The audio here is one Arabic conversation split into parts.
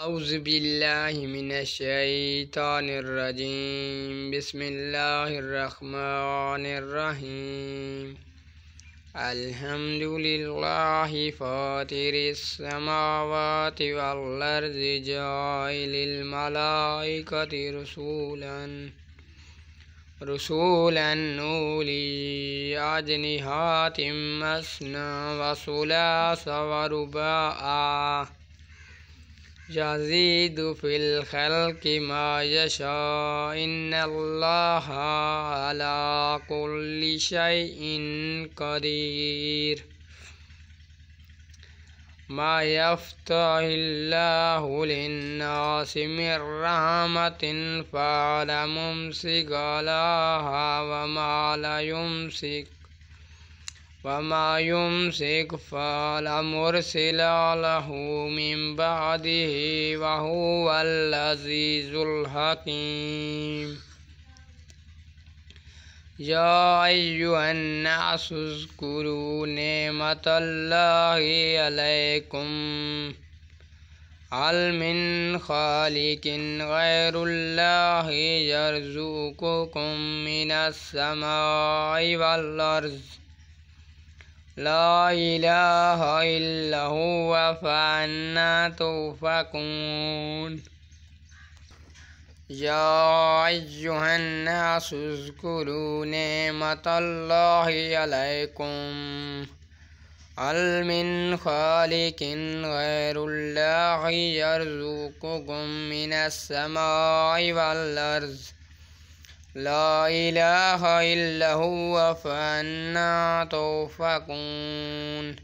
أعوذ بالله من الشيطان الرجيم بسم الله الرحمن الرحيم الحمد لله فاطر السماوات والأرض جاعل الملائكة رسولا رسولا أولي أجنحات مثنى وثلاث ورباعا يزيد في الخلق ما يشاء إن الله على كل شيء قدير ما يفتح الله للناس من رحمة فلا ممسك لها وما لا يمسك وما يمسك فلا مرسل له من بعده وهو العزيز الحكيم يا أيها الناس اذكروا نعمة الله عليكم هل من خالق غير الله يرزقكم من السماء والأرض لا إله إلا هو فأنا توفقون يا أيها الناس اذكروا نعمة الله عليكم هل من خالق غير الله يرزقكم من السماء والأرض لا إله إلا هو فأنا توفقون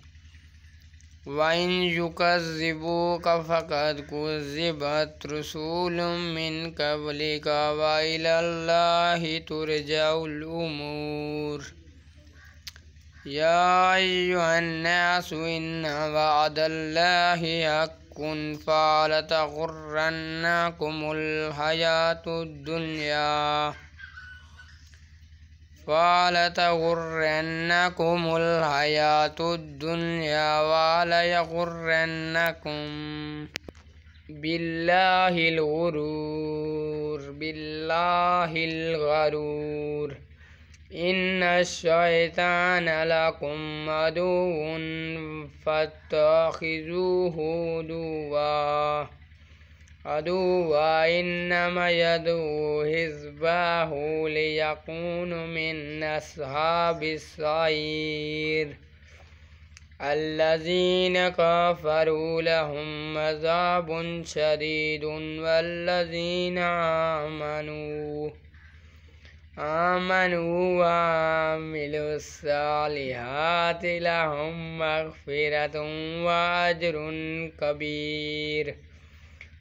وإن يكذبوك فقد كذبت رسول من قبلك وإلى الله ترجع الأمور يا أيها الناس إن وعد الله حق فلا تغرنكم الحياة الدنيا ولتغرنكم الحياة الدنيا وليغرنكم بالله الغرور بالله الغرور إن الشيطان لكم عدو فاتخذوه دُوَّا عدوا إنما يدعو حزبه ليكون من أصحاب السعير الذين كفروا لهم عذاب شديد والذين آمنوا آمنوا وعملوا الصالحات لهم مغفرة وأجر كبير